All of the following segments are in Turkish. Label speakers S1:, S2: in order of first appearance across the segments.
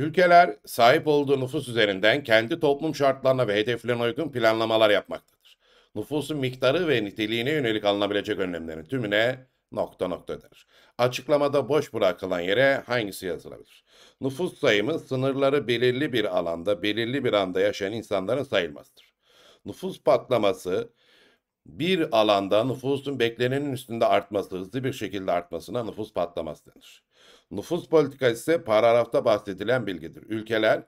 S1: Ülkeler sahip olduğu nüfus üzerinden kendi toplum şartlarına ve hedeflerine uygun planlamalar yapmaktadır. Nüfusun miktarı ve niteliğine yönelik alınabilecek önlemlerin tümüne nokta nokta denir. Açıklamada boş bırakılan yere hangisi yazılabilir? Nüfus sayımı sınırları belirli bir alanda belirli bir anda yaşayan insanların sayılmasıdır. Nüfus patlaması bir alanda nüfusun beklenenin üstünde artması, hızlı bir şekilde artmasına nüfus patlaması denir. Nüfus politikası ise paragrafta bahsedilen bilgidir. Ülkeler,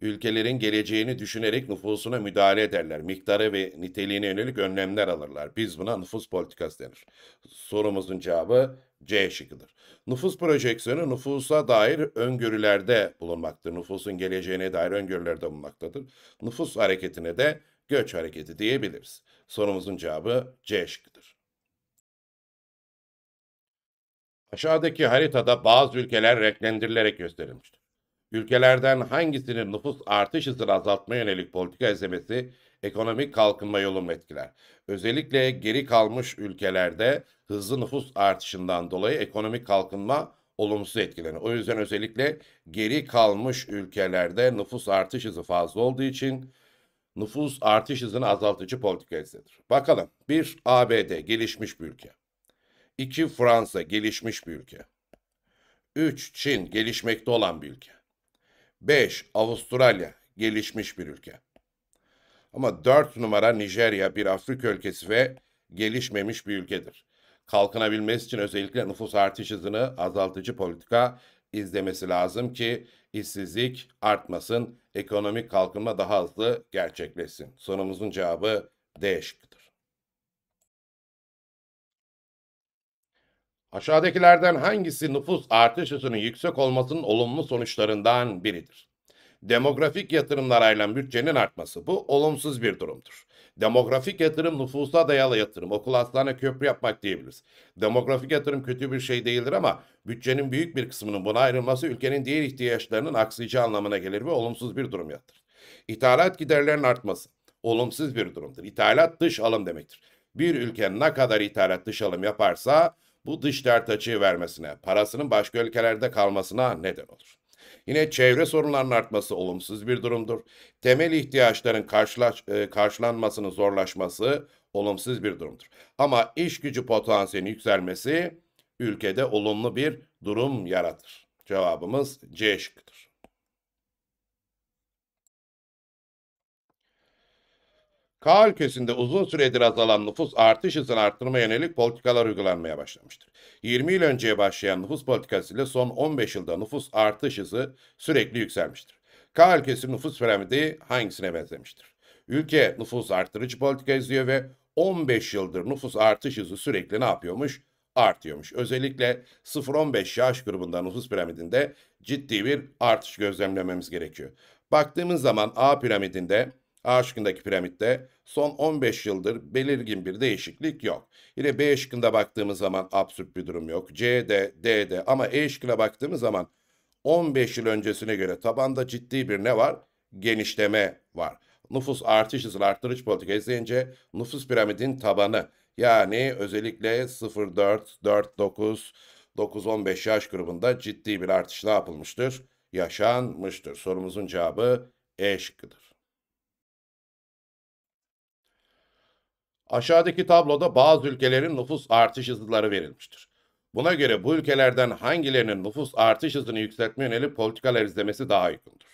S1: ülkelerin geleceğini düşünerek nüfusuna müdahale ederler. Miktarı ve niteliğine yönelik önlemler alırlar. Biz buna nüfus politikası denir. Sorumuzun cevabı C şıkkıdır. Nüfus projeksiyonu nüfusa dair öngörülerde bulunmaktır. Nüfusun geleceğine dair öngörülerde bulunmaktadır. Nüfus hareketine de göç hareketi diyebiliriz. Sorumuzun cevabı C şıkkıdır. Aşağıdaki haritada bazı ülkeler renklendirilerek gösterilmiştir. Ülkelerden hangisinin nüfus artış hızını azaltma yönelik politika izlemesi ekonomik kalkınma yolunu etkiler? Özellikle geri kalmış ülkelerde hızlı nüfus artışından dolayı ekonomik kalkınma olumsuz etkilenir. O yüzden özellikle geri kalmış ülkelerde nüfus artış hızı fazla olduğu için nüfus artış hızını azaltıcı politikasıdır. Bakalım. 1. ABD gelişmiş bir ülke. 2. Fransa gelişmiş bir ülke. 3. Çin gelişmekte olan bir ülke. 5. Avustralya gelişmiş bir ülke. Ama 4 numara Nijerya bir Afrika ülkesi ve gelişmemiş bir ülkedir. Kalkınabilmesi için özellikle nüfus artış hızını azaltıcı politika izlemesi lazım ki işsizlik artmasın, ekonomik kalkınma daha hızlı gerçekleşsin. Sorumuzun cevabı D şıkkıdır. Aşağıdakilerden hangisi nüfus artış hızının yüksek olmasının olumlu sonuçlarından biridir? Demografik yatırımlar ayrılan bütçenin artması bu olumsuz bir durumdur. Demografik yatırım nüfusa dayalı yatırım. Okul, hastane, köprü yapmak diyebiliriz. Demografik yatırım kötü bir şey değildir ama bütçenin büyük bir kısmının buna ayrılması ülkenin diğer ihtiyaçlarının aksayacağı anlamına gelir ve olumsuz bir durum yaratır. İthalat giderlerinin artması olumsuz bir durumdur. İthalat dış alım demektir. Bir ülke ne kadar ithalat dış alım yaparsa bu dış dert açığı vermesine, parasının başka ülkelerde kalmasına neden olur. Yine çevre sorunlarının artması olumsuz bir durumdur. Temel ihtiyaçların karşılaş, e, karşılanmasının zorlaşması olumsuz bir durumdur. Ama iş gücü potansiyelinin yükselmesi ülkede olumlu bir durum yaratır. Cevabımız C şıkkıdır. K ülkesinde uzun süredir azalan nüfus artış hızını arttırmaya yönelik politikalar uygulanmaya başlamıştır. 20 yıl önceye başlayan nüfus politikasıyla son 15 yılda nüfus artış hızı sürekli yükselmiştir. K ülkesi nüfus piramidi hangisine benzemiştir? Ülke nüfus artırıcı politika izliyor ve 15 yıldır nüfus artış hızı sürekli ne yapıyormuş? Artıyormuş. Özellikle 0-15 yaş grubunda nüfus piramidinde ciddi bir artış gözlemlememiz gerekiyor. Baktığımız zaman A piramidinde A şıkkındaki piramitte son 15 yıldır belirgin bir değişiklik yok. Yine B şıkkında baktığımız zaman absürt bir durum yok. C de, D de ama E şıkkına baktığımız zaman 15 yıl öncesine göre tabanda ciddi bir ne var? Genişleme var. Nüfus artış hızı arttırıcı politika izleyince nüfus piramidin tabanı yani özellikle 04, 49, 9-15 yaş grubunda ciddi bir artış ne yapılmıştır? Yaşanmıştır. Sorumuzun cevabı E şıkkıdır. Aşağıdaki tabloda bazı ülkelerin nüfus artış hızları verilmiştir. Buna göre bu ülkelerden hangilerinin nüfus artış hızını yükseltme yönelik politikalar izlemesi daha uygundur.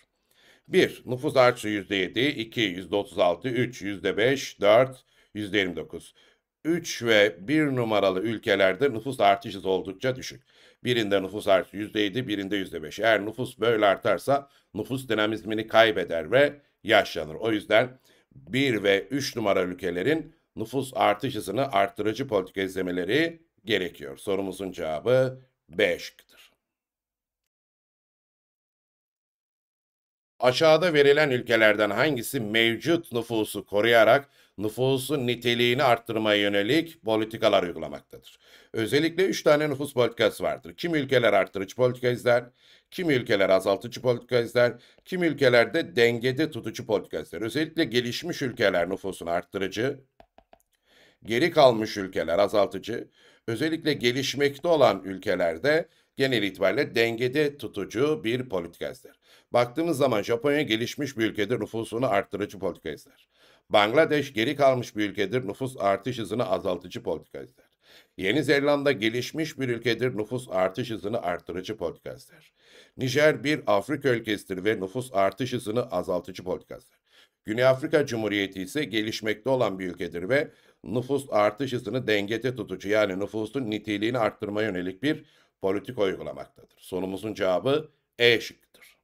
S1: 1. Nüfus artışı %7, 2. %36, 3. %5, 4. %29. 3 ve 1 numaralı ülkelerde nüfus artış hızı oldukça düşük. Birinde nüfus artışı %7, birinde %5. Eğer nüfus böyle artarsa nüfus dinamizmini kaybeder ve yaşlanır. O yüzden 1 ve 3 numara ülkelerin nüfus artış hızını arttırıcı politika izlemeleri gerekiyor. Sorumuzun cevabı B Aşağıda verilen ülkelerden hangisi mevcut nüfusu koruyarak nüfusun niteliğini arttırmaya yönelik politikalar uygulamaktadır? Özellikle 3 tane nüfus politikası vardır. Kim ülkeler arttırıcı politika izler, kim ülkeler azaltıcı politika izler, kim ülkelerde dengede tutucu politika izler. Özellikle gelişmiş ülkeler nüfusunu arttırıcı, Geri kalmış ülkeler azaltıcı, özellikle gelişmekte olan ülkelerde genel itibariyle dengede tutucu bir politika izler. Baktığımız zaman Japonya gelişmiş bir ülkedir, nüfusunu arttırıcı politika izler. Bangladeş geri kalmış bir ülkedir, nüfus artış hızını azaltıcı politika izler. Yeni Zelanda gelişmiş bir ülkedir, nüfus artış hızını artırıcı politika izler. Nijer bir Afrika ülkesidir ve nüfus artış hızını azaltıcı politika izler. Güney Afrika Cumhuriyeti ise gelişmekte olan bir ülkedir ve nüfus artış hızını dengete tutucu yani nüfusun niteliğini arttırma yönelik bir politika uygulamaktadır. Sorumuzun cevabı E şıkkıdır.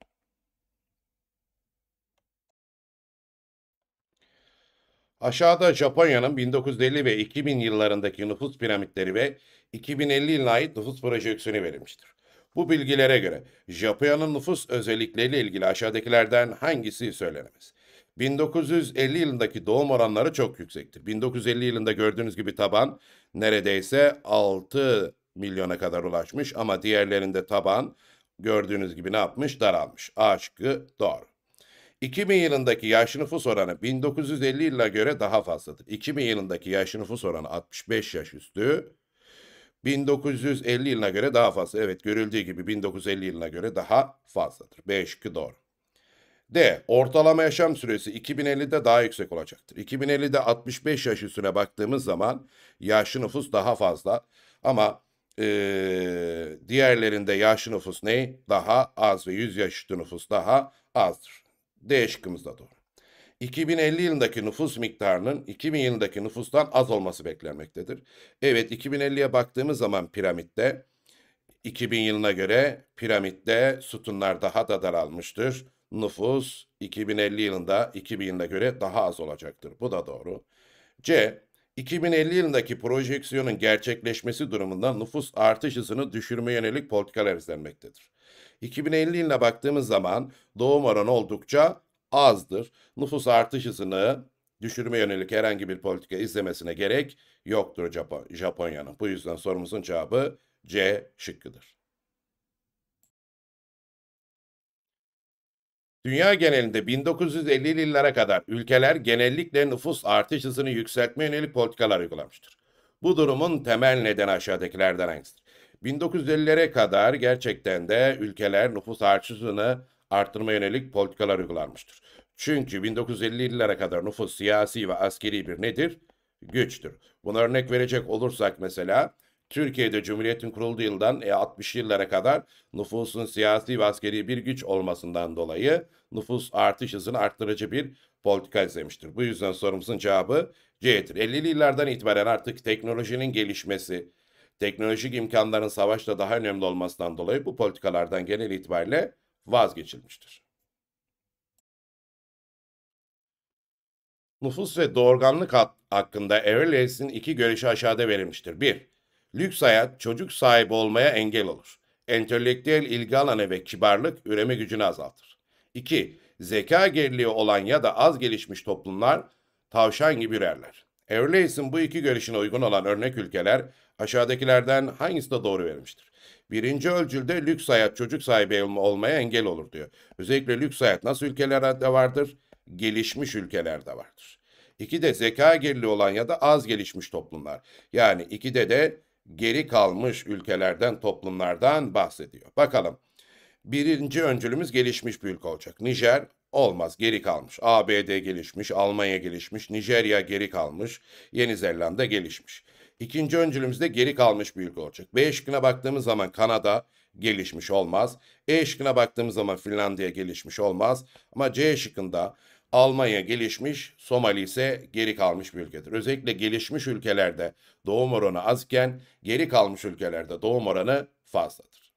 S1: Aşağıda Japonya'nın 1950 ve 2000 yıllarındaki nüfus piramitleri ve 2050 yılına ait nüfus projeksiyonu verilmiştir. Bu bilgilere göre Japonya'nın nüfus özellikleriyle ilgili aşağıdakilerden hangisi söylenemez? 1950 yılındaki doğum oranları çok yüksektir. 1950 yılında gördüğünüz gibi taban neredeyse 6 milyona kadar ulaşmış ama diğerlerinde taban gördüğünüz gibi ne yapmış? Daralmış. A şıkkı doğru. 2000 yılındaki yaş nüfus oranı 1950 yılına göre daha fazladır. 2000 yılındaki yaş nüfus oranı 65 yaş üstü. 1950 yılına göre daha fazla. Evet görüldüğü gibi 1950 yılına göre daha fazladır. B şıkkı doğru. D. Ortalama yaşam süresi 2050'de daha yüksek olacaktır. 2050'de 65 yaş üstüne baktığımız zaman yaşlı nüfus daha fazla ama e, diğerlerinde yaşlı nüfus ne? Daha az ve 100 yaş üstü nüfus daha azdır. D şıkkımız da doğru. 2050 yılındaki nüfus miktarının 2000 yılındaki nüfustan az olması beklenmektedir. Evet 2050'ye baktığımız zaman piramitte 2000 yılına göre piramitte sütunlar daha da daralmıştır. Nüfus 2050 yılında 2000'de göre daha az olacaktır. Bu da doğru. C. 2050 yılındaki projeksiyonun gerçekleşmesi durumunda nüfus artış hızını düşürme yönelik politikalar izlenmektedir. 2050 yılına baktığımız zaman doğum oranı oldukça azdır. Nüfus artış hızını düşürme yönelik herhangi bir politika izlemesine gerek yoktur Japonya'nın. Bu yüzden sorumuzun cevabı C şıkkıdır. Dünya genelinde 1950'li yıllara kadar ülkeler genellikle nüfus artış hızını yükseltme yönelik politikalar uygulamıştır. Bu durumun temel nedeni aşağıdakilerden hangisidir? 1950'lere kadar gerçekten de ülkeler nüfus artış hızını artırma yönelik politikalar uygulamıştır. Çünkü 1950'lilere kadar nüfus siyasi ve askeri bir nedir? Güçtür. Buna örnek verecek olursak mesela Türkiye'de Cumhuriyet'in kurulduğu yıldan e, 60 yıllara kadar nüfusun siyasi ve askeri bir güç olmasından dolayı nüfus artış hızını arttırıcı bir politika izlemiştir. Bu yüzden sorumuzun cevabı C'dir. 50'li yıllardan itibaren artık teknolojinin gelişmesi, teknolojik imkanların savaşta daha önemli olmasından dolayı bu politikalardan genel itibariyle vazgeçilmiştir. Nüfus ve doğurganlık hakkında Everley's'in iki görüşü aşağıda verilmiştir. 1. Lüks hayat çocuk sahibi olmaya engel olur. Entelektüel ilgi alanı ve kibarlık üreme gücünü azaltır. 2. Zeka geriliği olan ya da az gelişmiş toplumlar tavşan gibi ürerler. Everlace'in bu iki görüşüne uygun olan örnek ülkeler aşağıdakilerden hangisi de doğru vermiştir? Birinci ölçülde lüks hayat çocuk sahibi olmaya engel olur diyor. Özellikle lüks hayat nasıl ülkelerde vardır? Gelişmiş ülkelerde vardır. İki de zeka geriliği olan ya da az gelişmiş toplumlar. Yani iki de de geri kalmış ülkelerden, toplumlardan bahsediyor. Bakalım. Birinci öncülümüz gelişmiş bir ülke olacak. Nijer olmaz geri kalmış. ABD gelişmiş, Almanya gelişmiş, Nijerya geri kalmış, Yeni Zelanda gelişmiş. İkinci öncülümüz de geri kalmış bir ülke olacak. B şıkkına baktığımız zaman Kanada gelişmiş olmaz. E şıkkına baktığımız zaman Finlandiya gelişmiş olmaz. Ama C şıkkında Almanya gelişmiş, Somali ise geri kalmış bir ülkedir. Özellikle gelişmiş ülkelerde doğum oranı azken geri kalmış ülkelerde doğum oranı fazladır.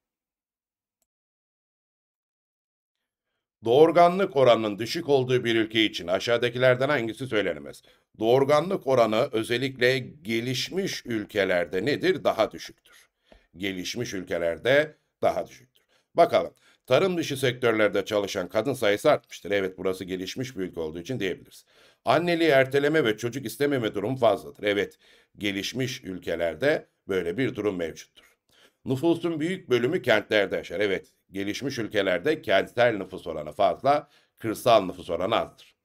S1: Doğurganlık oranının düşük olduğu bir ülke için aşağıdakilerden hangisi söylenemez? Doğurganlık oranı özellikle gelişmiş ülkelerde nedir? Daha düşüktür. Gelişmiş ülkelerde daha düşüktür. Bakalım Tarım dışı sektörlerde çalışan kadın sayısı artmıştır. Evet burası gelişmiş bir ülke olduğu için diyebiliriz. Anneliği erteleme ve çocuk istememe durumu fazladır. Evet gelişmiş ülkelerde böyle bir durum mevcuttur. Nüfusun büyük bölümü kentlerde yaşar. Evet gelişmiş ülkelerde kentsel nüfus oranı fazla, kırsal nüfus oranı azdır.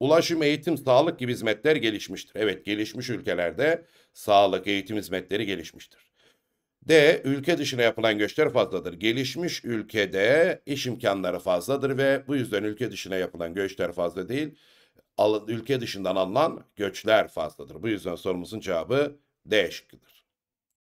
S1: Ulaşım, eğitim, sağlık gibi hizmetler gelişmiştir. Evet gelişmiş ülkelerde sağlık, eğitim hizmetleri gelişmiştir. D. Ülke dışına yapılan göçler fazladır. Gelişmiş ülkede iş imkanları fazladır ve bu yüzden ülke dışına yapılan göçler fazla değil, ülke dışından alınan göçler fazladır. Bu yüzden sorumuzun cevabı D şıkkıdır.